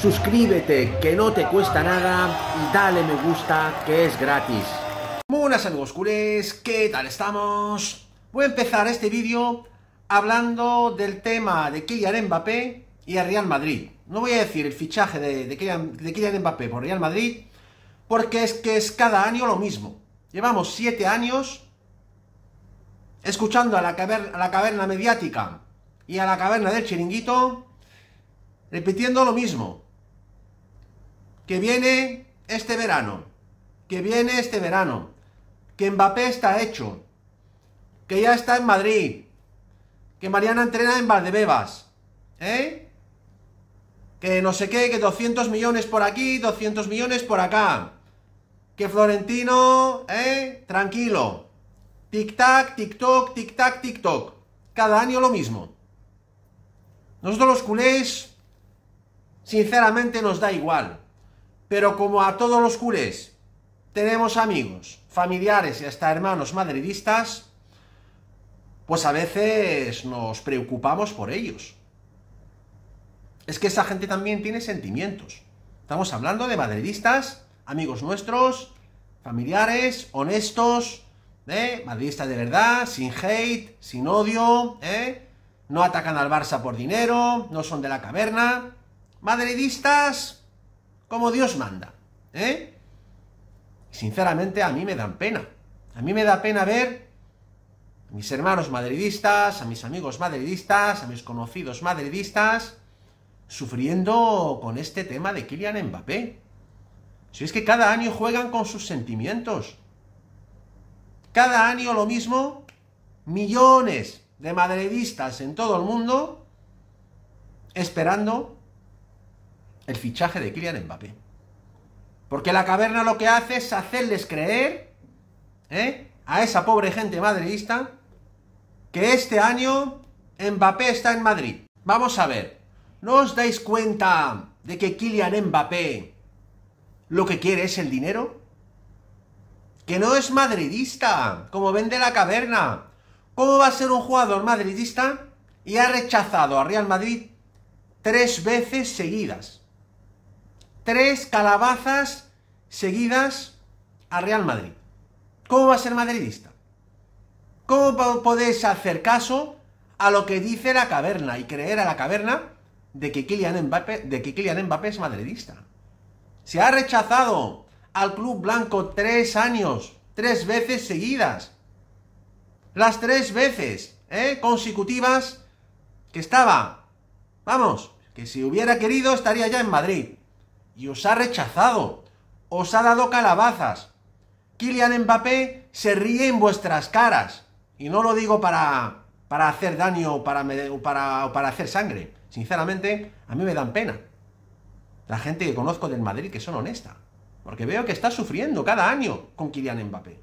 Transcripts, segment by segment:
suscríbete que no te cuesta nada y dale me gusta que es gratis. Buenas amigos culés, ¿qué tal estamos? Voy a empezar este vídeo hablando del tema de Kylian Mbappé y a Real Madrid. No voy a decir el fichaje de, de, Kylian, Mbappé por Real Madrid porque es que es cada año lo mismo. Llevamos 7 años escuchando a la caverna mediática y a la caverna del chiringuito repitiendo lo mismo que viene este verano, que viene este verano, que Mbappé está hecho, que ya está en Madrid, que Mariana entrena en Valdebebas, ¿eh? Que no sé qué, que 200 millones por aquí, 200 millones por acá. Que Florentino, ¿eh? Tranquilo. Tic-tac, tic-toc, tic-tac, tic-toc. Cada año lo mismo. Nosotros los culés, sinceramente, nos da igual. Pero como a todos los culés tenemos amigos, familiares y hasta hermanos madridistas, pues a veces nos preocupamos por ellos. Es que esa gente también tiene sentimientos. Estamos hablando de madridistas, amigos nuestros, familiares, honestos, ¿eh? madridistas de verdad, sin hate, sin odio, ¿eh? no atacan al Barça por dinero, no son de la caverna. Madridistas como Dios manda. ¿Eh? Sinceramente, a mí me dan pena. A mí me da pena ver a mis hermanos madridistas, a mis amigos madridistas, a mis conocidos madridistas, sufriendo con este tema de Kylian Mbappé. Si es que cada año juegan con sus sentimientos. Cada año lo mismo, millones de madridistas en todo el mundo esperando el fichaje de Kylian Mbappé. Porque la caverna lo que hace es hacerles creer ¿eh? a esa pobre gente madridista que este año Mbappé está en Madrid. Vamos a ver, ¿no os dais cuenta de que Kylian Mbappé lo que quiere es el dinero? Que no es madridista, como vende la caverna. ¿Cómo va a ser un jugador madridista y ha rechazado a Real Madrid tres veces seguidas? tres calabazas seguidas a Real Madrid. ¿Cómo va a ser madridista? ¿Cómo podéis hacer caso a lo que dice la caverna y creer a la caverna de que Kylian Mbappé, es madridista? Se ha rechazado al Club Blanco tres años, tres veces seguidas. Las tres veces ¿eh? consecutivas que estaba. Vamos, que si hubiera querido estaría ya en Madrid y os ha rechazado. Os ha dado calabazas. Kylian Mbappé se ríe en vuestras caras. Y no lo digo para, para hacer daño o para, para, para hacer sangre. Sinceramente, a mí me dan pena. La gente que conozco del Madrid que son honesta. Porque veo que está sufriendo cada año con Kylian Mbappé.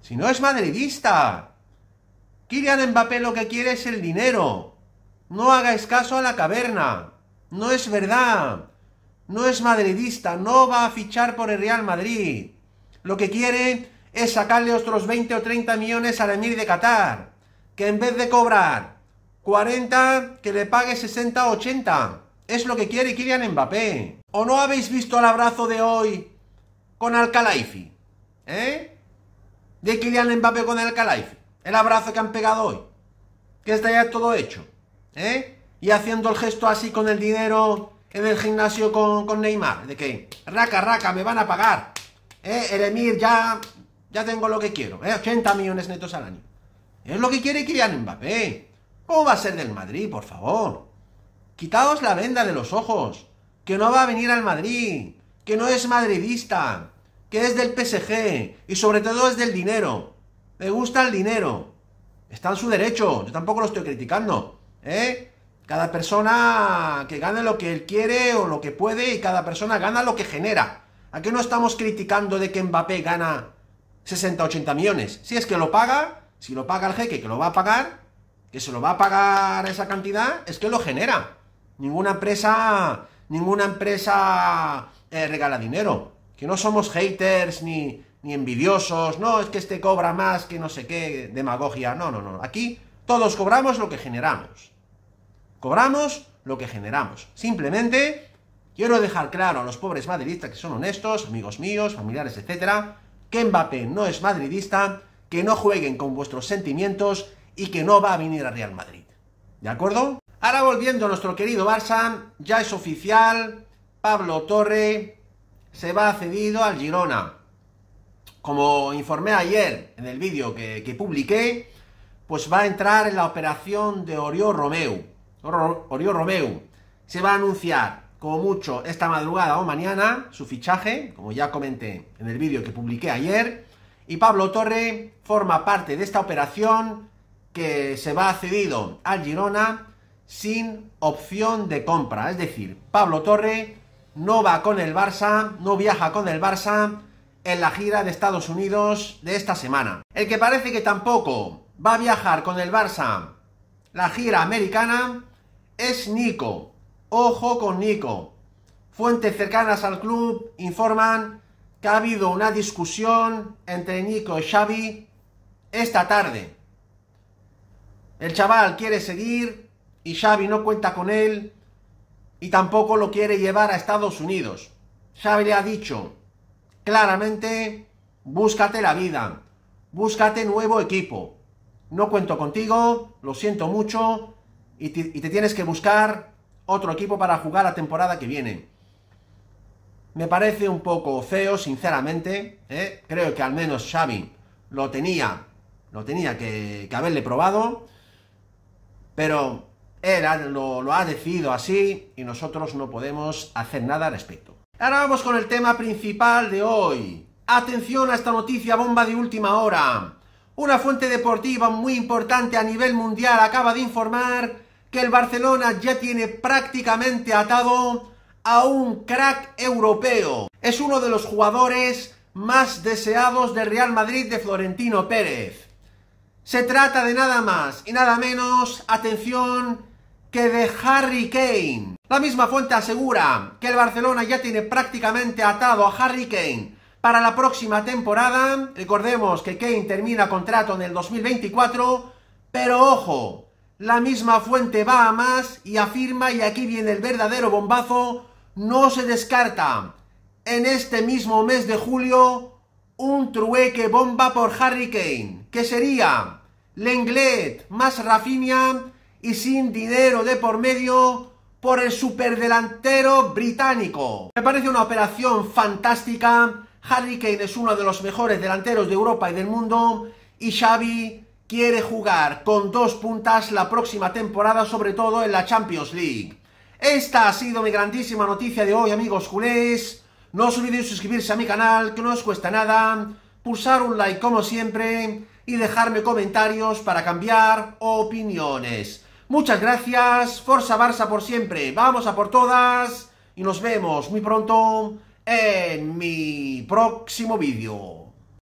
Si no es madridista. Kylian Mbappé lo que quiere es el dinero. No hagáis caso a la caverna. No es verdad no es madridista, no va a fichar por el Real Madrid. Lo que quiere es sacarle otros 20 o 30 millones al Emir de Qatar, que en vez de cobrar 40, que le pague 60 o 80. Es lo que quiere Kylian Mbappé. ¿O no habéis visto el abrazo de hoy con al ¿Eh? De Kylian Mbappé con Alcalaifi. El abrazo que han pegado hoy. Que está ya todo hecho. ¿Eh? Y haciendo el gesto así con el dinero en el gimnasio con, con Neymar, de que, raca, raca, me van a pagar. Eh, Eremir, ya, ya tengo lo que quiero, eh, 80 millones netos al año. Es lo que quiere Kylian Mbappé. ¿Cómo va a ser del Madrid, por favor? Quitaos la venda de los ojos. Que no va a venir al Madrid. Que no es madridista. Que es del PSG. Y sobre todo es del dinero. me gusta el dinero. Está en su derecho. Yo tampoco lo estoy criticando. ¿Eh? Cada persona que gane lo que él quiere o lo que puede y cada persona gana lo que genera. Aquí no estamos criticando de que Mbappé gana 60, 80 millones. Si es que lo paga, si lo paga el jeque que lo va a pagar, que se lo va a pagar esa cantidad, es que lo genera. Ninguna empresa, ninguna empresa eh, regala dinero. Que no somos haters ni, ni envidiosos. No, es que este cobra más que no sé qué, demagogia. No, no, no. Aquí todos cobramos lo que generamos. Cobramos lo que generamos. Simplemente quiero dejar claro a los pobres madridistas que son honestos, amigos míos, familiares, etcétera, que Mbappé no es madridista, que no jueguen con vuestros sentimientos y que no va a venir a Real Madrid. ¿De acuerdo? Ahora volviendo a nuestro querido Barça, ya es oficial, Pablo Torre se va cedido al Girona. Como informé ayer en el vídeo que, que, publiqué, pues va a entrar en la operación de Oriol Romeu. Oriol Romeu, se va a anunciar como mucho esta madrugada o mañana su fichaje, como ya comenté en el vídeo que publiqué ayer, y Pablo Torre forma parte de esta operación que se va cedido al Girona sin opción de compra. Es decir, Pablo Torre no va con el Barça, no viaja con el Barça en la gira de Estados Unidos de esta semana. El que parece que tampoco va a viajar con el Barça la gira americana es Nico. Ojo con Nico. Fuentes cercanas al club informan que ha habido una discusión entre Nico y Xavi esta tarde. El chaval quiere seguir y Xavi no cuenta con él y tampoco lo quiere llevar a Estados Unidos. Xavi le ha dicho claramente, búscate la vida, búscate nuevo equipo. No cuento contigo, lo siento mucho, y te, tienes que buscar otro equipo para jugar la temporada que viene. Me parece un poco feo, sinceramente. ¿eh? Creo que al menos Xavi lo tenía, lo tenía que, haberle probado. Pero él lo, ha decidido así y nosotros no podemos hacer nada al respecto. Ahora vamos con el tema principal de hoy. Atención a esta noticia bomba de última hora. Una fuente deportiva muy importante a nivel mundial acaba de informar que el Barcelona ya tiene prácticamente atado a un crack europeo. Es uno de los jugadores más deseados del Real Madrid de Florentino Pérez. Se trata de nada más y nada menos, atención, que de Harry Kane. La misma fuente asegura que el Barcelona ya tiene prácticamente atado a Harry Kane para la próxima temporada. Recordemos que Kane termina contrato en el 2024, pero ojo, la misma fuente va a más y afirma, y aquí viene el verdadero bombazo, no se descarta en este mismo mes de julio un trueque bomba por Harry Kane, que sería Lenglet más Rafinha y sin dinero de por medio por el superdelantero británico. Me parece una operación fantástica. Harry Kane es uno de los mejores delanteros de Europa y del mundo y Xavi quiere jugar con dos puntas la próxima temporada, sobre todo en la Champions League. Esta ha sido mi grandísima noticia de hoy, amigos culés. No os olvidéis suscribirse a mi canal, que no os cuesta nada, pulsar un like como siempre y dejarme comentarios para cambiar opiniones. Muchas gracias, Forza Barça por siempre, vamos a por todas y nos vemos muy pronto en mi próximo vídeo.